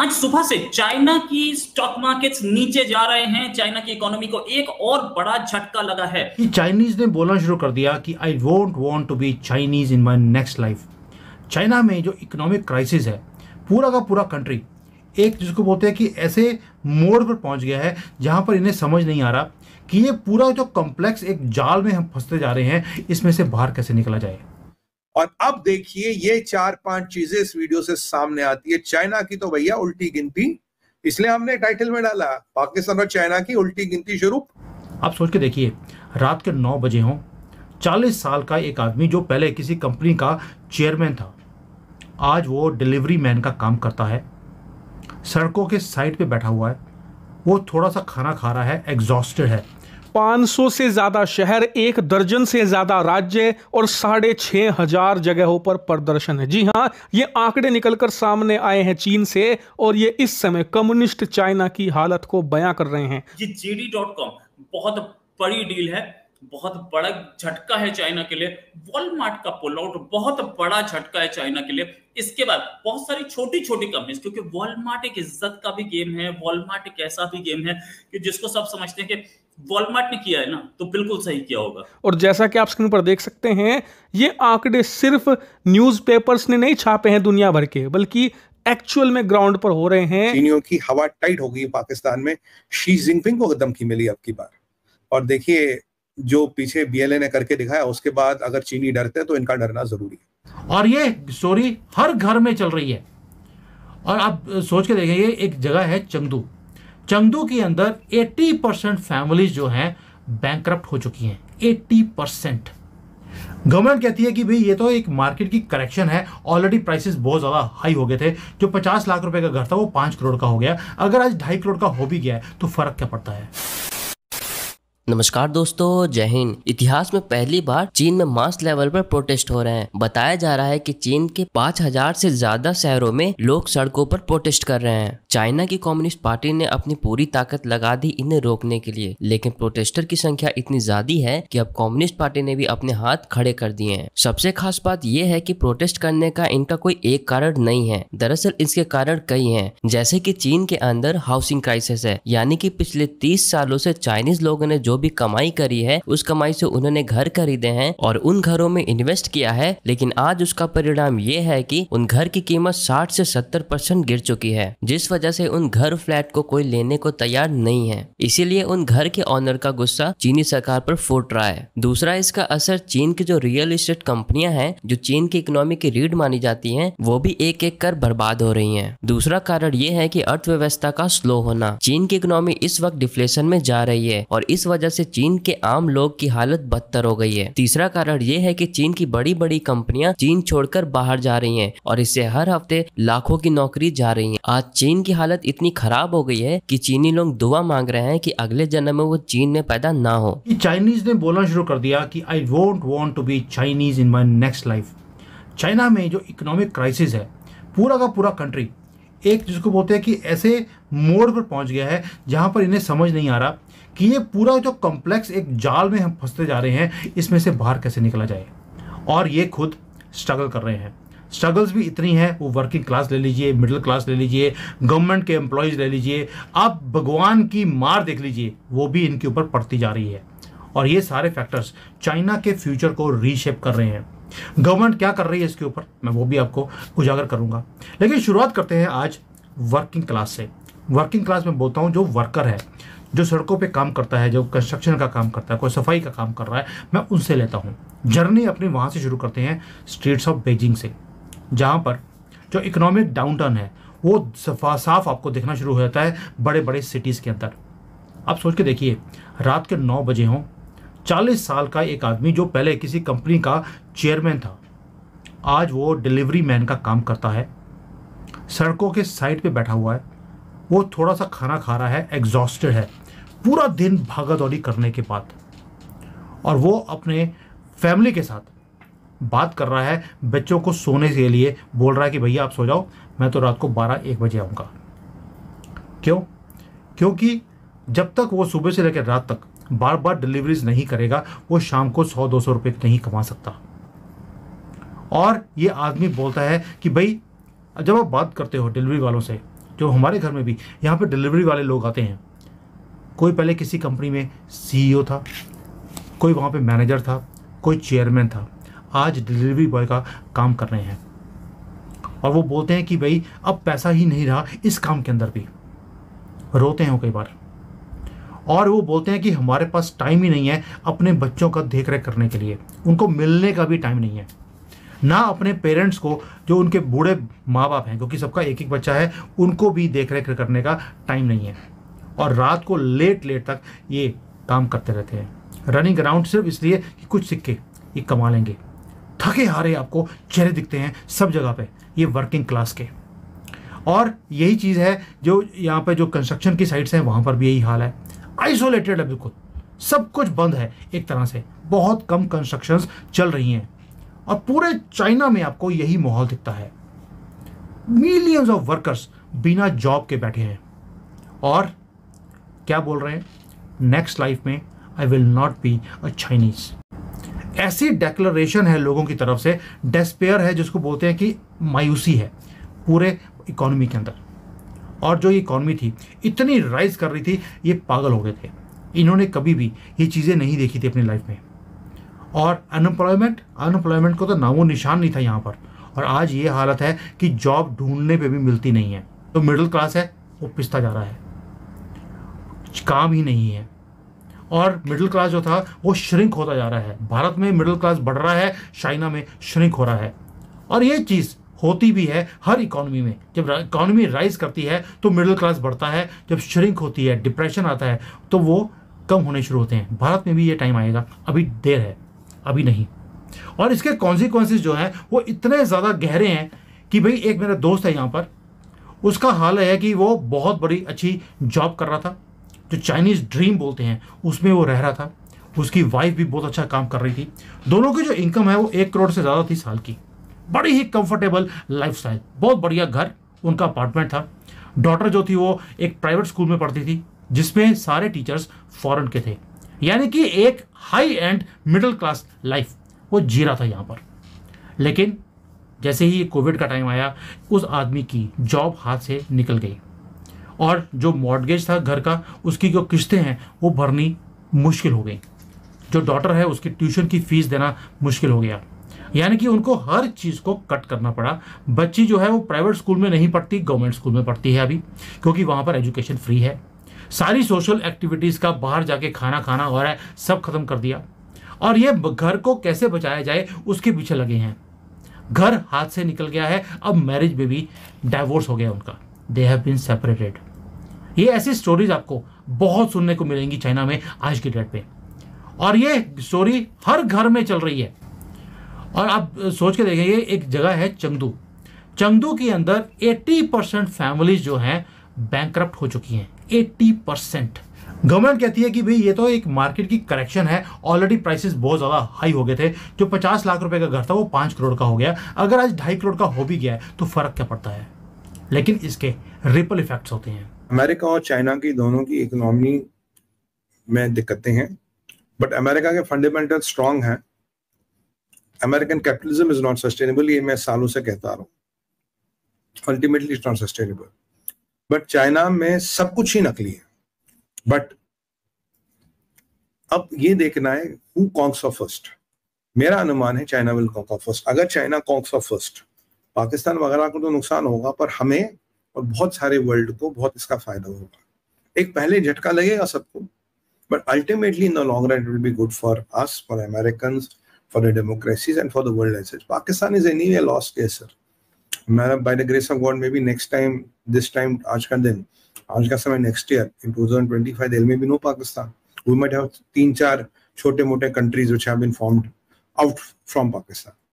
आज सुबह से चाइना की स्टॉक मार्केट्स नीचे जा रहे हैं चाइना की इकोनॉमी को एक और बड़ा झटका लगा है चाइनीज ने बोलना शुरू कर दिया कि I won't want to be Chinese in my next life China में जो इकोनॉमिक क्राइसिस है पूरा का पूरा कंट्री एक जिसको बोलते हैं कि ऐसे मोड़ पर पहुंच गया है जहां पर इन्हें समझ नहीं आ रहा कि ये पूरा जो कॉम्प्लेक्स एक जाल में हम फंसते जा रहे हैं इसमें से बाहर कैसे निकला जाए और अब देखिए ये चार पांच चीजें इस वीडियो से सामने आती है चाइना की तो भैया उल्टी गिनती इसलिए हमने टाइटल में डाला पाकिस्तान और चाइना की उल्टी गिनती शुरू आप सोच के देखिए रात के नौ बजे हो चालीस साल का एक आदमी जो पहले किसी कंपनी का चेयरमैन था आज वो डिलीवरी मैन का काम करता है सड़कों के साइड पे बैठा हुआ है वो थोड़ा सा खाना खा रहा है एग्जॉस्टेड है 500 से ज़्यादा शहर एक दर्जन से ज़्यादा राज्य और साढ़े छह हजार जगहों पर प्रदर्शन है जी हाँ ये आंकड़े निकलकर सामने आए हैं चीन से और ये इस समय कम्युनिस्ट चाइना की हालत को बयां कर रहे हैं ये जेडी डॉट कॉम बहुत बड़ी डील है बहुत बड़ा झटका है चाइना के लिए वॉलमार्ट का पुल आउट बहुत बड़ा झटका है चाइना के लिए इसके बाद बहुत सारी छोटी छोटी कंपनीज क्योंकि वॉलमार्ट एक इज्जत का भी गेम है वॉलमार्ट एक ऐसा भी गेम है कि जिसको सब समझते हैं कि वॉलमार्ट ने किया है ना तो बिल्कुल सही किया होगा और जैसा कि आप स्क्रीन पर देख सकते हैं ये आंकड़े सिर्फ न्यूज़पेपर्स ने नहीं छापे हैं दुनिया भर के बल्कि एक्चुअल में ग्राउंड पर हो रहे हैं चीनियों की हवा टाइट हो गई है पाकिस्तान में शी जिनपिंग को धमकी मिली अब की बार और देखिए जो पीछे बीएलए ने करके दिखाया उसके बाद अगर चीनी डरते हैं तो इनका डरना जरूरी है और ये स्टोरी हर घर में चल रही है और आप सोच के देखेंगे एक जगह है चंदू चंगदू के अंदर 80 परसेंट फैमिलीज जो हैं बैंक हो चुकी हैं 80 परसेंट गवर्नमेंट कहती है कि भाई ये तो एक मार्केट की करेक्शन है ऑलरेडी प्राइसेस बहुत ज़्यादा हाई हो गए थे जो 50 लाख रुपए का घर था वो 5 करोड़ का हो गया अगर आज ढाई करोड़ का हो भी गया है तो फर्क क्या पड़ता है नमस्कार दोस्तों जय हिंद इतिहास में पहली बार चीन में मास लेवल पर प्रोटेस्ट हो रहे हैं बताया जा रहा है कि चीन के 5000 से ज्यादा शहरों में लोग सड़कों पर प्रोटेस्ट कर रहे हैं चाइना की कम्युनिस्ट पार्टी ने अपनी पूरी ताकत लगा दी इन्हें रोकने के लिए लेकिन प्रोटेस्टर की संख्या इतनी ज्यादा है कि अब कम्युनिस्ट पार्टी ने भी अपने हाथ खड़े कर दिए हैं सबसे खास बात यह है कि प्रोटेस्ट करने का इनका कोई एक कारण नहीं है दरअसल इसके कारण कई हैं जैसे कि चीन के अंदर हाउसिंग क्राइसिस है यानी कि पिछले 30 सालों से चाइनीज लोगों ने जो भी कमाई करी है उस कमाई से उन्होंने घर खरीदे हैं और उन घरों में इन्वेस्ट किया है लेकिन आज उसका परिणाम ये है कि उन घर की कीमत 60 से 70 परसेंट गिर चुकी है जिस वजह वजह से उन घर फ्लैट को कोई लेने को तैयार नहीं है इसीलिए उन घर के ऑनर का गुस्सा चीनी सरकार पर फूट रहा है दूसरा इसका असर चीन की जो रियल इस्टेट कंपनियां हैं जो चीन की इकोनॉमी की रीढ़ मानी जाती हैं वो भी एक एक कर बर्बाद हो रही हैं दूसरा कारण ये है कि अर्थव्यवस्था का स्लो होना चीन की इकोनॉमी इस वक्त डिफ्लेशन में जा रही है और इस वजह से चीन के आम लोग की हालत बदतर हो गई है तीसरा कारण ये है कि चीन की बड़ी बड़ी कंपनियां चीन छोड़कर बाहर जा रही हैं और इससे हर हफ्ते लाखों की नौकरी जा रही है आज चीन की की हालत इतनी खराब हो गई है कि चीनी लोग दुआ मांग रहे हैं कि अगले जन्म में वो चीन में पैदा ना हो चाइनीज ने बोलना शुरू कर दिया कि I won't want to be Chinese in my next life China में जो इकोनॉमिक क्राइसिस है पूरा का पूरा कंट्री एक जिसको बोलते हैं कि ऐसे मोड़ पर पहुंच गया है जहां पर इन्हें समझ नहीं आ रहा कि ये पूरा जो कॉम्प्लेक्स एक जाल में हम फंसते जा रहे हैं इसमें से बाहर कैसे निकला जाए और ये खुद स्ट्रगल कर रहे हैं स्ट्रगल्स भी इतनी है वो वर्किंग क्लास ले लीजिए मिडिल क्लास ले लीजिए गवर्नमेंट के एम्प्लॉयज़ ले लीजिए आप भगवान की मार देख लीजिए वो भी इनके ऊपर पड़ती जा रही है और ये सारे फैक्टर्स चाइना के फ्यूचर को रीशेप कर रहे हैं गवर्नमेंट क्या कर रही है इसके ऊपर मैं वो भी आपको उजागर करूंगा लेकिन शुरुआत करते हैं आज वर्किंग क्लास से वर्किंग क्लास में बोलता हूँ जो वर्कर है जो सड़कों पे काम करता है जो कंस्ट्रक्शन का काम करता है कोई सफाई का काम कर रहा है मैं उनसे लेता हूँ जर्नी अपनी वहाँ से शुरू करते हैं स्ट्रीट्स ऑफ बेजिंग से जहाँ पर जो इकोनॉमिक डाउनटर्न है वो सफा साफ आपको देखना शुरू हो जाता है बड़े बड़े सिटीज़ के अंदर आप सोच के देखिए रात के नौ बजे हों चालीस साल का एक आदमी जो पहले किसी कंपनी का चेयरमैन था आज वो डिलीवरी मैन का काम करता है सड़कों के साइड पे बैठा हुआ है वो थोड़ा सा खाना खा रहा है एग्जॉस्टेड है पूरा दिन भागा दौड़ी करने के बाद और वो अपने फैमिली के साथ बात कर रहा है बच्चों को सोने के लिए बोल रहा है कि भैया आप सो जाओ मैं तो रात को बारह एक बजे आऊँगा क्यों क्योंकि जब तक वो सुबह से लेकर रात तक बार बार डिलीवरीज नहीं करेगा वो शाम को सौ दो सौ रुपये नहीं कमा सकता और ये आदमी बोलता है कि भाई जब आप बात करते हो डिलीवरी वालों से जो हमारे घर में भी यहाँ पर डिलीवरी वाले लोग आते हैं कोई पहले किसी कंपनी में सीईओ e था कोई वहाँ पे मैनेजर था कोई चेयरमैन था आज डिलीवरी बॉय का काम कर रहे हैं और वो बोलते हैं कि भाई अब पैसा ही नहीं रहा इस काम के अंदर भी रोते हैं वो कई बार और वो बोलते हैं कि हमारे पास टाइम ही नहीं है अपने बच्चों का देख रेख करने के लिए उनको मिलने का भी टाइम नहीं है ना अपने पेरेंट्स को जो उनके बूढ़े माँ बाप हैं क्योंकि सबका एक एक बच्चा है उनको भी देख रेख करने का टाइम नहीं है और रात को लेट लेट तक ये काम करते रहते हैं रनिंग अराउंड सिर्फ इसलिए कि कुछ सिक्के ये कमा लेंगे थके हारे आपको चेहरे दिखते हैं सब जगह पे ये वर्किंग क्लास के और यही चीज़ है जो यहाँ पे जो कंस्ट्रक्शन की साइट्स हैं वहाँ पर भी यही हाल है आइसोलेटेड है बिल्कुल सब कुछ बंद है एक तरह से बहुत कम कंस्ट्रक्शंस चल रही हैं और पूरे चाइना में आपको यही माहौल दिखता है मिलियंस ऑफ वर्कर्स बिना जॉब के बैठे हैं और क्या बोल रहे हैं नेक्स्ट लाइफ में I will not be a Chinese ऐसी डेक्लरेशन है लोगों की तरफ से डेस्पेयर है जिसको बोलते हैं कि मायूसी है पूरे इकोनॉमी के अंदर और जो ये इकॉनमी थी इतनी राइज कर रही थी ये पागल हो गए थे इन्होंने कभी भी ये चीज़ें नहीं देखी थी अपनी लाइफ में और अनएम्प्लॉयमेंट अनएम्प्लॉयमेंट को तो नामो निशान नहीं था यहाँ पर और आज ये हालत है कि जॉब ढूंढने पे भी मिलती नहीं है तो मिडिल क्लास है वो पिसता जा रहा है काम ही नहीं है और मिडिल क्लास जो था वो श्रिंक होता जा रहा है भारत में मिडिल क्लास बढ़ रहा है चाइना में श्रिंक हो रहा है और ये चीज़ होती भी है हर इकोनॉमी में जब इकोनॉमी राइज करती है तो मिडिल क्लास बढ़ता है जब श्रिंक होती है डिप्रेशन आता है तो वो कम होने शुरू होते हैं भारत में भी ये टाइम आएगा अभी देर है अभी नहीं और इसके कॉन्सिक्वेंसेज जो हैं वो इतने ज़्यादा गहरे हैं कि भाई एक मेरा दोस्त है यहाँ पर उसका हाल है कि वो बहुत बड़ी अच्छी जॉब कर रहा था जो चाइनीज़ ड्रीम बोलते हैं उसमें वो रह रहा था उसकी वाइफ भी बहुत अच्छा काम कर रही थी दोनों की जो इनकम है वो एक करोड़ से ज़्यादा थी साल की बड़ी ही कंफर्टेबल लाइफ बहुत बढ़िया घर उनका अपार्टमेंट था डॉटर जो थी वो एक प्राइवेट स्कूल में पढ़ती थी जिसमें सारे टीचर्स फॉरेन के थे यानी कि एक high and middle class life वो जी रहा था यहाँ पर लेकिन जैसे ही कोविड का टाइम आया उस आदमी की जॉब हाथ से निकल गई और जो मॉडगेज था घर का उसकी जो किस्तें हैं वो भरनी मुश्किल हो गई जो डॉटर है उसकी ट्यूशन की फ़ीस देना मुश्किल हो गया यानी कि उनको हर चीज़ को कट करना पड़ा बच्ची जो है वो प्राइवेट स्कूल में नहीं पढ़ती गवर्नमेंट स्कूल में पढ़ती है अभी क्योंकि वहाँ पर एजुकेशन फ्री है सारी सोशल एक्टिविटीज़ का बाहर जाके खाना खाना वगैरह सब खत्म कर दिया और ये घर को कैसे बचाया जाए उसके पीछे लगे हैं घर हाथ से निकल गया है अब मैरिज में भी डाइवोर्स हो गया उनका दे हैव बीन सेपरेटेड ये ऐसी स्टोरीज आपको बहुत सुनने को मिलेंगी चाइना में आज की डेट पे और ये स्टोरी हर घर में चल रही है और आप सोच के देखेंगे एक जगह है चंगदू चंगदू के अंदर 80 परसेंट फैमिलीज जो हैं बैंक हो चुकी हैं 80 परसेंट गवर्नमेंट कहती है कि भाई ये तो एक मार्केट की करेक्शन है ऑलरेडी प्राइसेस बहुत ज़्यादा हाई हो गए थे जो 50 लाख रुपए का घर था वो 5 करोड़ का हो गया अगर आज ढाई करोड़ का हो भी गया है तो फ़र्क क्या पड़ता है लेकिन इसके रिपल इफेक्ट्स होते हैं अमेरिका और चाइना की दोनों की इकोनॉमी में दिक्कतें हैं बट अमेरिका के फंडामेंटल स्ट्रांग हैं American capitalism is not sustainable ये मैं सालों से कहता रहा हूँ ultimately is not sustainable but China में सब कुछ ही नकली है बट अब ये देखना है हु कॉन्क्स ऑफ फर्स्ट मेरा अनुमान है China will conk off first अगर China conks off first Pakistan वगैरह को तो नुकसान होगा पर हमें और बहुत सारे वर्ल्ड को बहुत इसका फायदा होगा एक पहले झटका लगेगा सबको but ultimately in the long run it will be good for us for American for the democracies and for the world as Pakistan is any loss के सर मैं by the grace of God maybe next time this time आज का दिन आज का समय next year in two thousand twenty five दिल में भी no Pakistan we met have तीन चार छोटे मोटे countries which have been formed out from Pakistan